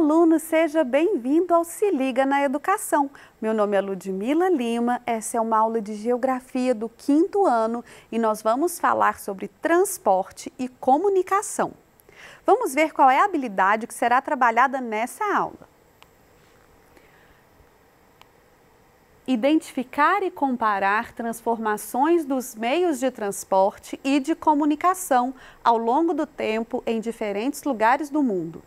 aluno, seja bem-vindo ao Se Liga na Educação. Meu nome é Ludmila Lima, essa é uma aula de Geografia do quinto ano e nós vamos falar sobre transporte e comunicação. Vamos ver qual é a habilidade que será trabalhada nessa aula. identificar e comparar transformações dos meios de transporte e de comunicação ao longo do tempo em diferentes lugares do mundo.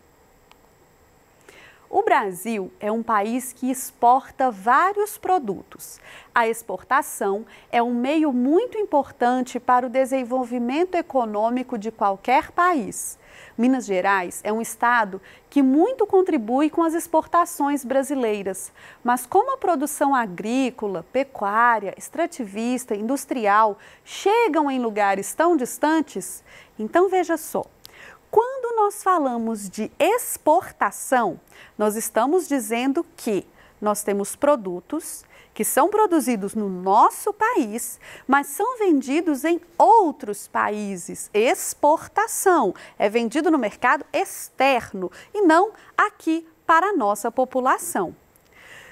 O Brasil é um país que exporta vários produtos. A exportação é um meio muito importante para o desenvolvimento econômico de qualquer país. Minas Gerais é um estado que muito contribui com as exportações brasileiras, mas como a produção agrícola, pecuária, extrativista, industrial chegam em lugares tão distantes, então veja só. Quando nós falamos de exportação, nós estamos dizendo que nós temos produtos que são produzidos no nosso país, mas são vendidos em outros países. Exportação é vendido no mercado externo e não aqui para a nossa população.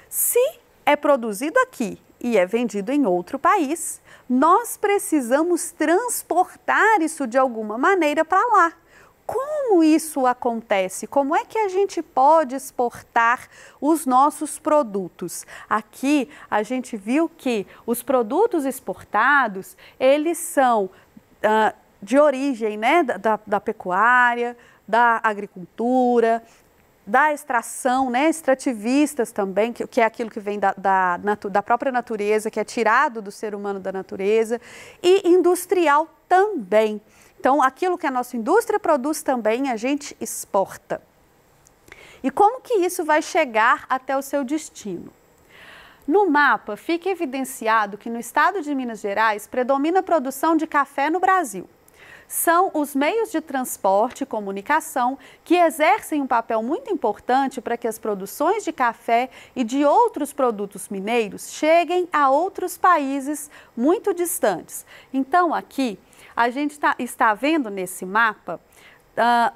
Se é produzido aqui e é vendido em outro país, nós precisamos transportar isso de alguma maneira para lá. Como isso acontece? Como é que a gente pode exportar os nossos produtos? Aqui a gente viu que os produtos exportados, eles são uh, de origem né, da, da pecuária, da agricultura, da extração, né, extrativistas também, que, que é aquilo que vem da, da, da, própria natureza, que é tirado do ser humano da natureza, e industrial também. Então, aquilo que a nossa indústria produz também, a gente exporta. E como que isso vai chegar até o seu destino? No mapa, fica evidenciado que no estado de Minas Gerais predomina a produção de café no Brasil são os meios de transporte e comunicação que exercem um papel muito importante para que as produções de café e de outros produtos mineiros cheguem a outros países muito distantes. Então, aqui, a gente tá, está vendo nesse mapa uh,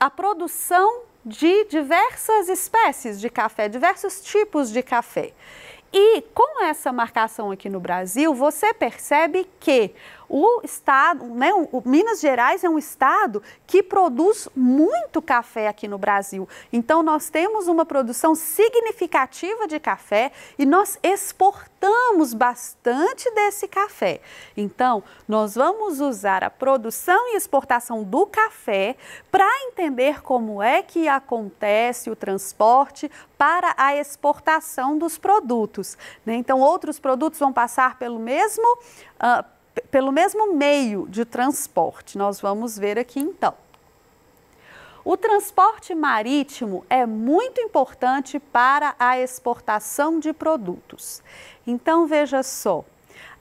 a produção de diversas espécies de café, diversos tipos de café. E com essa marcação aqui no Brasil, você percebe que o estado, né, o Minas Gerais é um estado que produz muito café aqui no Brasil. Então nós temos uma produção significativa de café e nós exportamos bastante desse café. Então nós vamos usar a produção e exportação do café para entender como é que acontece o transporte para a exportação dos produtos. Né? Então outros produtos vão passar pelo mesmo uh, pelo mesmo meio de transporte. Nós vamos ver aqui então. O transporte marítimo é muito importante para a exportação de produtos. Então veja só,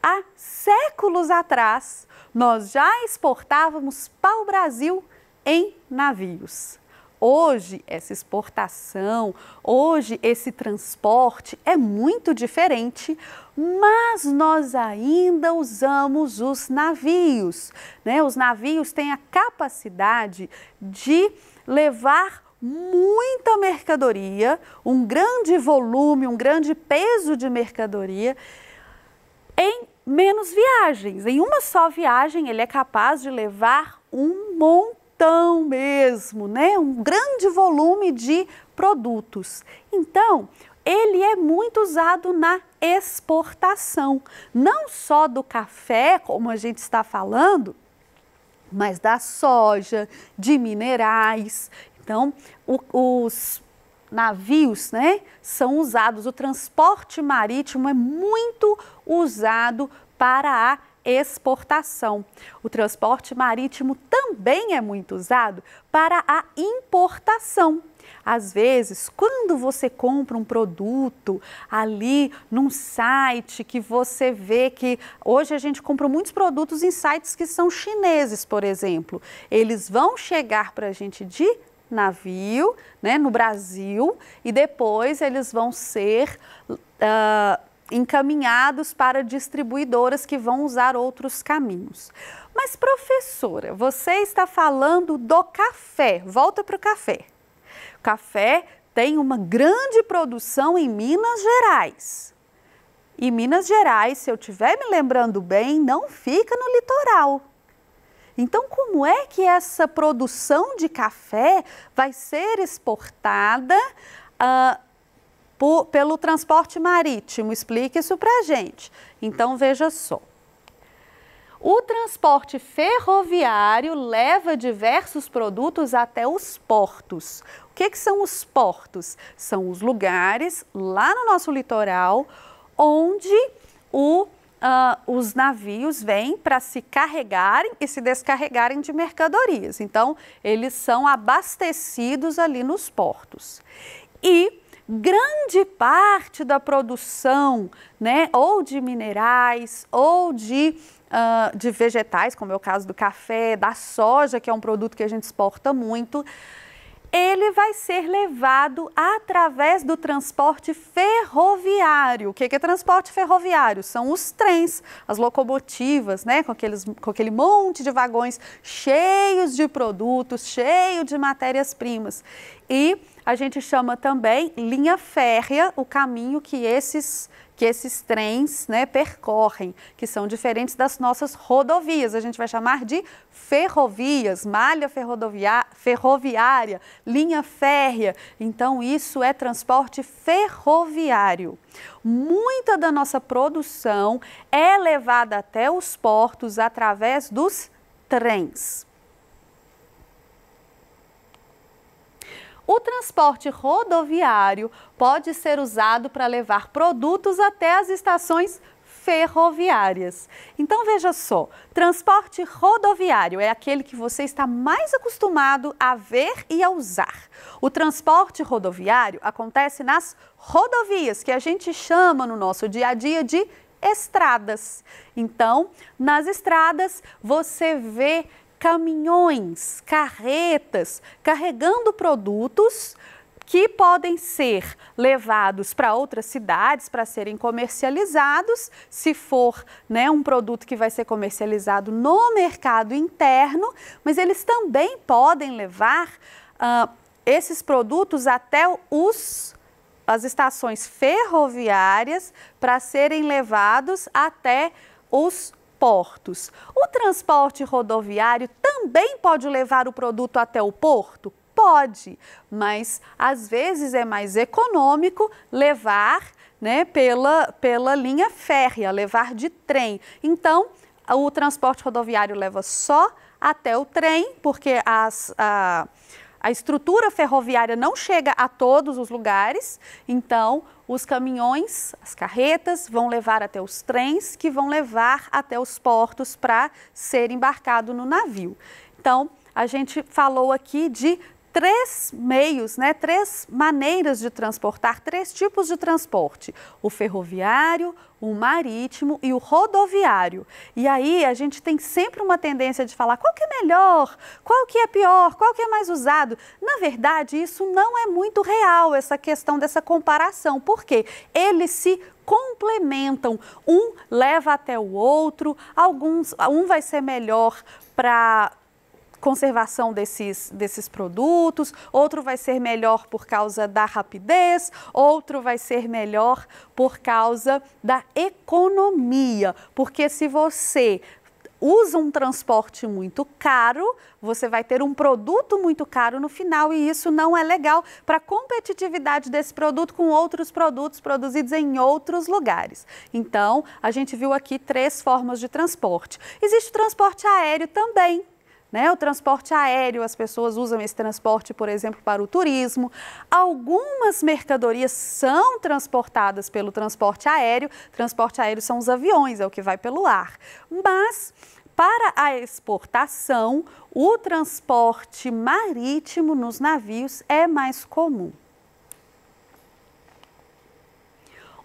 há séculos atrás nós já exportávamos pau-brasil em navios. Hoje, essa exportação, hoje, esse transporte é muito diferente, mas nós ainda usamos os navios. Né? Os navios têm a capacidade de levar muita mercadoria, um grande volume, um grande peso de mercadoria em menos viagens. Em uma só viagem, ele é capaz de levar um monte montão mesmo, né? Um grande volume de produtos. Então, ele é muito usado na exportação, não só do café, como a gente está falando, mas da soja, de minerais. Então, o, os navios, né, são usados, o transporte marítimo é muito usado para a exportação. O transporte marítimo também é muito usado para a importação. Às vezes, quando você compra um produto ali num site que você vê que hoje a gente compra muitos produtos em sites que são chineses, por exemplo, eles vão chegar para a gente de navio, né, no Brasil, e depois eles vão ser uh, encaminhados para distribuidoras que vão usar outros caminhos. Mas, professora, você está falando do café. Volta para o café. café tem uma grande produção em Minas Gerais. E Minas Gerais, se eu estiver me lembrando bem, não fica no litoral. Então, como é que essa produção de café vai ser exportada uh, por, pelo transporte marítimo. Explique isso para a gente. Então, veja só. O transporte ferroviário leva diversos produtos até os portos. O que, que são os portos? São os lugares lá no nosso litoral onde o Uh, os navios vêm para se carregarem e se descarregarem de mercadorias. Então, eles são abastecidos ali nos portos. E grande parte da produção, né, ou de minerais, ou de, uh, de vegetais, como é o caso do café, da soja, que é um produto que a gente exporta muito, ele vai ser levado através do transporte ferroviário. O que é transporte ferroviário? São os trens, as locomotivas, né? com, aqueles, com aquele monte de vagões cheios de produtos, cheio de matérias-primas. E a gente chama também linha férrea o caminho que esses que esses trens né, percorrem, que são diferentes das nossas rodovias. A gente vai chamar de ferrovias, malha ferroviária, linha férrea. Então, isso é transporte ferroviário. Muita da nossa produção é levada até os portos através dos trens. O transporte rodoviário pode ser usado para levar produtos até as estações ferroviárias. Então veja só, transporte rodoviário é aquele que você está mais acostumado a ver e a usar. O transporte rodoviário acontece nas rodovias, que a gente chama no nosso dia a dia de estradas. Então, nas estradas você vê caminhões, carretas carregando produtos que podem ser levados para outras cidades para serem comercializados, se for né, um produto que vai ser comercializado no mercado interno, mas eles também podem levar uh, esses produtos até os as estações ferroviárias para serem levados até os portos. O transporte rodoviário também pode levar o produto até o porto? Pode, mas às vezes é mais econômico levar né, pela, pela linha férrea, levar de trem. Então, o transporte rodoviário leva só até o trem, porque as, a, a estrutura ferroviária não chega a todos os lugares, então os caminhões, as carretas vão levar até os trens, que vão levar até os portos para ser embarcado no navio. Então, a gente falou aqui de três meios, né, três maneiras de transportar, três tipos de transporte: o ferroviário, o marítimo e o rodoviário. E aí a gente tem sempre uma tendência de falar qual que é melhor, qual que é pior, qual que é mais usado. Na verdade, isso não é muito real essa questão dessa comparação, porque eles se complementam. Um leva até o outro, alguns, um vai ser melhor para conservação desses, desses produtos, outro vai ser melhor por causa da rapidez, outro vai ser melhor por causa da economia, porque se você usa um transporte muito caro, você vai ter um produto muito caro no final e isso não é legal para a competitividade desse produto com outros produtos produzidos em outros lugares. Então, a gente viu aqui três formas de transporte. Existe o transporte aéreo também, né, o transporte aéreo, as pessoas usam esse transporte, por exemplo, para o turismo. Algumas mercadorias são transportadas pelo transporte aéreo. Transporte aéreo são os aviões, é o que vai pelo ar. Mas para a exportação, o transporte marítimo nos navios é mais comum.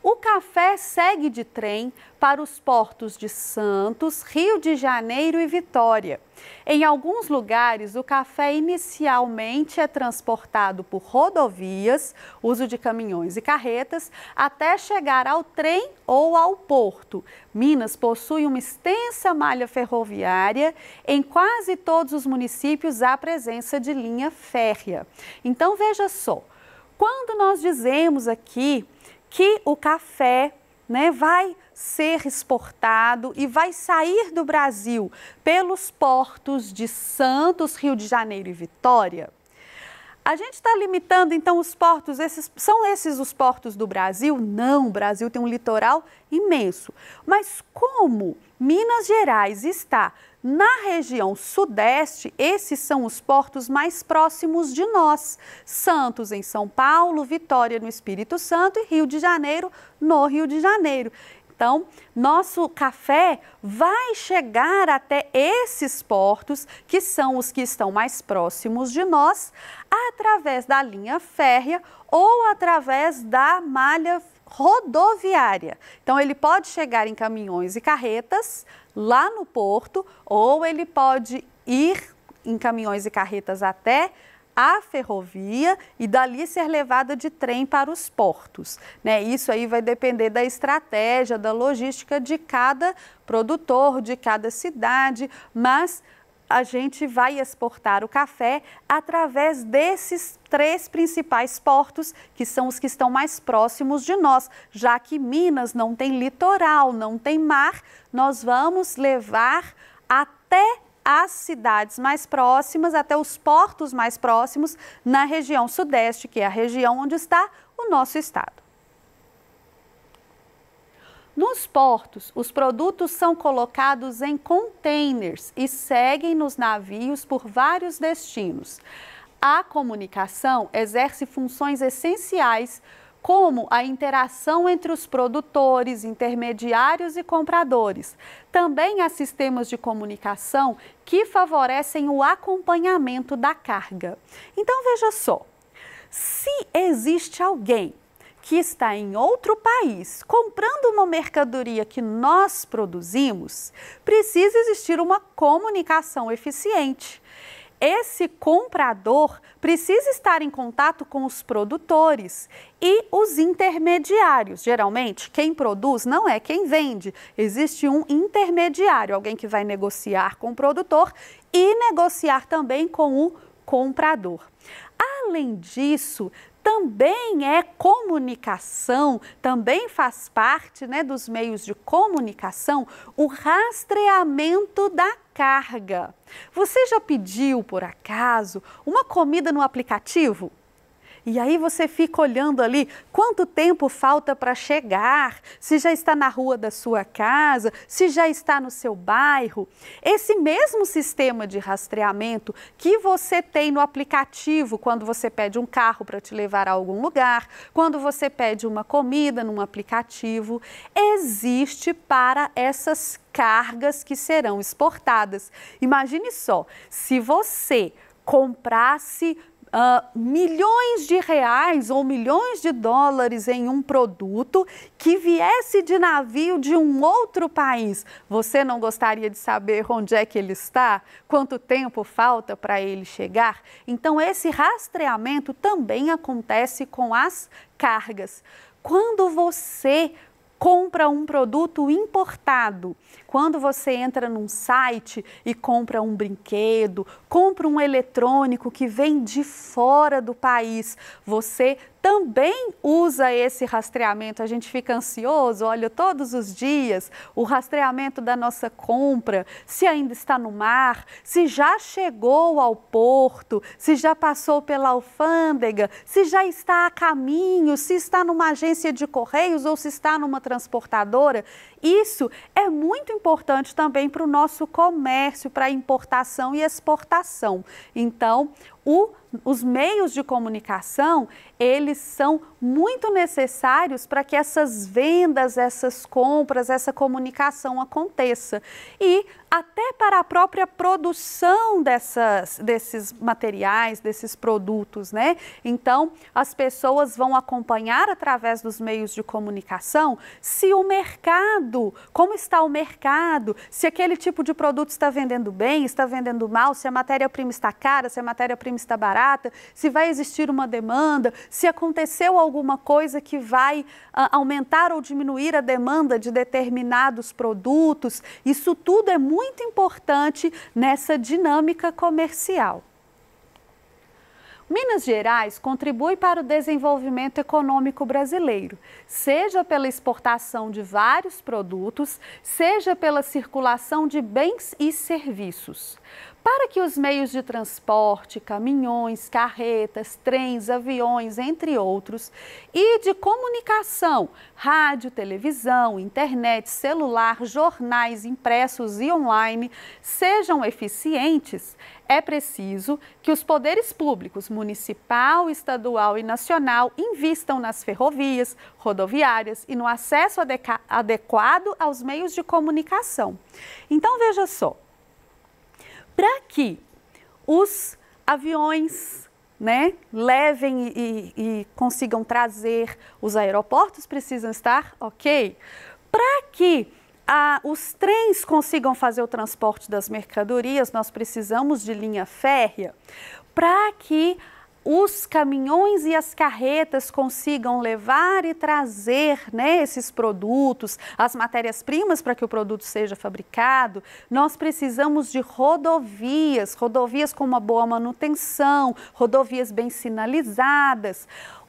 O café segue de trem para os portos de Santos, Rio de Janeiro e Vitória. Em alguns lugares, o café inicialmente é transportado por rodovias, uso de caminhões e carretas, até chegar ao trem ou ao porto. Minas possui uma extensa malha ferroviária. Em quase todos os municípios há presença de linha férrea. Então veja só, quando nós dizemos aqui que o café né, vai ser exportado e vai sair do Brasil pelos portos de Santos, Rio de Janeiro e Vitória. A gente está limitando então os portos, esses, são esses os portos do Brasil? Não, o Brasil tem um litoral imenso. Mas como Minas Gerais está na região sudeste, esses são os portos mais próximos de nós: Santos, em São Paulo, Vitória, no Espírito Santo e Rio de Janeiro, no Rio de Janeiro. Então, nosso café vai chegar até esses portos, que são os que estão mais próximos de nós, através da linha férrea ou através da malha rodoviária. Então, ele pode chegar em caminhões e carretas lá no porto, ou ele pode ir em caminhões e carretas até a ferrovia e dali ser levado de trem para os portos. Né? Isso aí vai depender da estratégia, da logística de cada produtor, de cada cidade, mas a gente vai exportar o café através desses três principais portos, que são os que estão mais próximos de nós. Já que Minas não tem litoral, não tem mar, nós vamos levar até as cidades mais próximas, até os portos mais próximos na região sudeste, que é a região onde está o nosso estado. Nos portos, os produtos são colocados em containers e seguem nos navios por vários destinos. A comunicação exerce funções essenciais, como a interação entre os produtores, intermediários e compradores. Também há sistemas de comunicação que favorecem o acompanhamento da carga. Então veja só: se existe alguém que está em outro país comprando uma mercadoria que nós produzimos, precisa existir uma comunicação eficiente. Esse comprador precisa estar em contato com os produtores e os intermediários. Geralmente, quem produz não é quem vende. Existe um intermediário, alguém que vai negociar com o produtor e negociar também com o comprador. Além disso, também é comunicação, também faz parte né, dos meios de comunicação o rastreamento da carga. Você já pediu, por acaso, uma comida no aplicativo? E aí você fica olhando ali quanto tempo falta para chegar, se já está na rua da sua casa, se já está no seu bairro. Esse mesmo sistema de rastreamento que você tem no aplicativo quando você pede um carro para te levar a algum lugar, quando você pede uma comida num aplicativo, existe para essas cargas que serão exportadas. Imagine só, se você comprasse Uh, milhões de reais ou milhões de dólares em um produto que viesse de navio de um outro país. Você não gostaria de saber onde é que ele está? Quanto tempo falta para ele chegar? Então, esse rastreamento também acontece com as cargas. Quando você compra um produto importado. Quando você entra num site e compra um brinquedo, compra um eletrônico que vem de fora do país, você também usa esse rastreamento. A gente fica ansioso, olha todos os dias o rastreamento da nossa compra, se ainda está no mar, se já chegou ao porto, se já passou pela alfândega, se já está a caminho, se está numa agência de correios ou se está numa transportadora. Isso é muito importante também para o nosso comércio, para importação e exportação. Então, o os meios de comunicação, eles são muito necessários para que essas vendas, essas compras, essa comunicação aconteça. E até para a própria produção dessas, desses materiais, desses produtos, né? Então, as pessoas vão acompanhar através dos meios de comunicação se o mercado, como está o mercado, se aquele tipo de produto está vendendo bem, está vendendo mal, se a matéria-prima está cara, se a matéria-prima está barata, se vai existir uma demanda, se aconteceu algum alguma coisa que vai ah, aumentar ou diminuir a demanda de determinados produtos. Isso tudo é muito importante nessa dinâmica comercial. Minas Gerais contribui para o desenvolvimento econômico brasileiro, seja pela exportação de vários produtos, seja pela circulação de bens e serviços. Para que os meios de transporte, caminhões, carretas, trens, aviões, entre outros, e de comunicação, rádio, televisão, internet, celular, jornais impressos e online, sejam eficientes, é preciso que os poderes públicos, municipal, estadual e nacional, invistam nas ferrovias, rodoviárias e no acesso adequado aos meios de comunicação. Então, veja só para que os aviões né, levem e, e, consigam trazer, os aeroportos precisam estar ok, para que ah, os trens consigam fazer o transporte das mercadorias, nós precisamos de linha férrea, para que os caminhões e as carretas consigam levar e trazer né, esses produtos, as matérias-primas para que o produto seja fabricado, nós precisamos de rodovias, rodovias com uma boa manutenção, rodovias bem sinalizadas.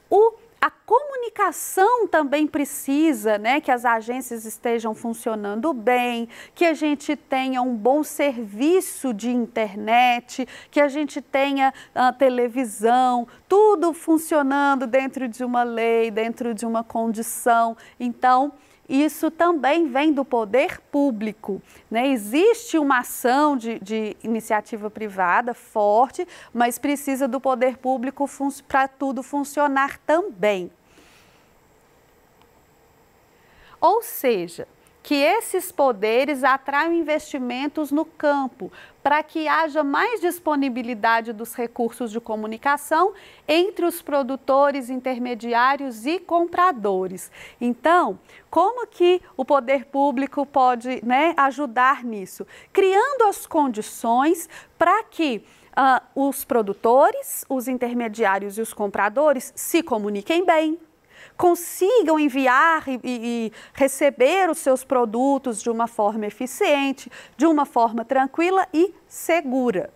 O a comunicação também precisa, né, que as agências estejam funcionando bem, que a gente tenha um bom serviço de internet, que a gente tenha a ah, televisão, tudo funcionando dentro de uma lei, dentro de uma condição. Então, isso também vem do poder público. Né? Existe uma ação de, de, iniciativa privada forte, mas precisa do poder público para tudo funcionar também. Ou seja, que esses poderes atraiam investimentos no campo, para que haja mais disponibilidade dos recursos de comunicação entre os produtores, intermediários e compradores. Então, como que o poder público pode né, ajudar nisso? Criando as condições para que uh, os produtores, os intermediários e os compradores se comuniquem bem, consigam enviar e, e, receber os seus produtos de uma forma eficiente, de uma forma tranquila e segura.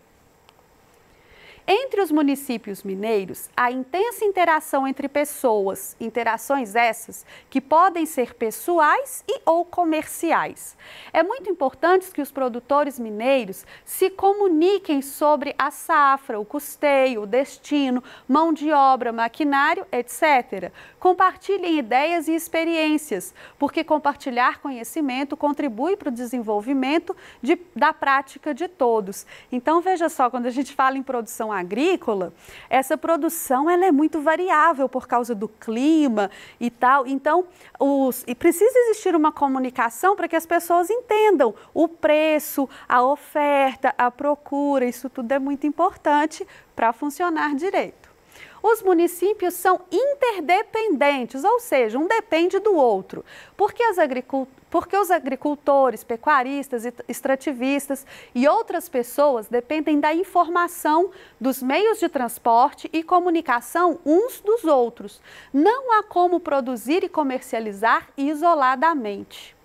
Entre os municípios mineiros, a intensa interação entre pessoas, interações essas que podem ser pessoais e ou comerciais. É muito importante que os produtores mineiros se comuniquem sobre a safra, o custeio, o destino, mão de obra, maquinário, etc. Compartilhem ideias e experiências, porque compartilhar conhecimento contribui para o desenvolvimento de, da prática de todos. Então veja só, quando a gente fala em produção agrícola, essa produção ela é muito variável por causa do clima e tal. Então, os, e precisa existir uma comunicação para que as pessoas entendam o preço, a oferta, a procura. Isso tudo é muito importante para funcionar direito. Os municípios são interdependentes, ou seja, um depende do outro, porque as agricult porque os agricultores, pecuaristas, extrativistas e outras pessoas dependem da informação dos meios de transporte e comunicação uns dos outros. Não há como produzir e comercializar isoladamente.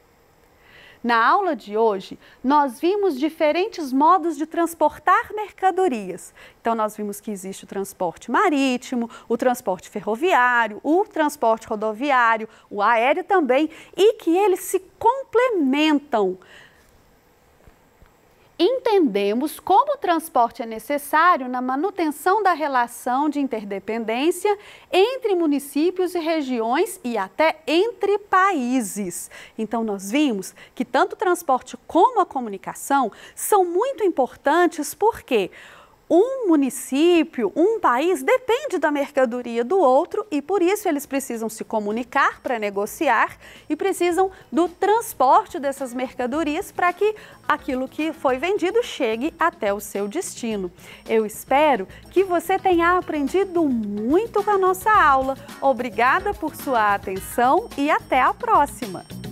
Na aula de hoje, nós vimos diferentes modos de transportar mercadorias. Então, nós vimos que existe o transporte marítimo, o transporte ferroviário, o transporte rodoviário, o aéreo também, e que eles se complementam entendemos como o transporte é necessário na manutenção da relação de interdependência entre municípios e regiões e até entre países. Então, nós vimos que tanto o transporte como a comunicação são muito importantes Por porque um município, um país depende da mercadoria do outro e por isso eles precisam se comunicar para negociar e precisam do transporte dessas mercadorias para que aquilo que foi vendido chegue até o seu destino. Eu espero que você tenha aprendido muito com a nossa aula. Obrigada por sua atenção e até a próxima!